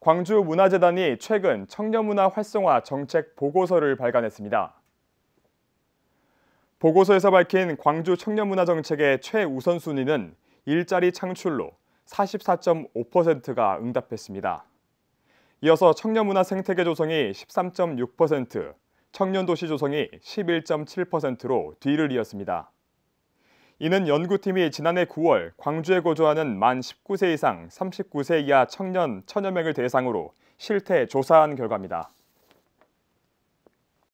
광주문화재단이 최근 청년문화 활성화 정책 보고서를 발간했습니다. 보고서에서 밝힌 광주 청년문화 정책의 최우선 순위는 일자리 창출로 44.5%가 응답했습니다. 이어서 청년문화 생태계 조성이 13.6%, 청년도시 조성이 11.7%로 뒤를 이었습니다. 이는 연구팀이 지난해 9월 광주에 거주하는 만 19세 이상 39세 이하 청년 천여 명을 대상으로 실태 조사한 결과입니다.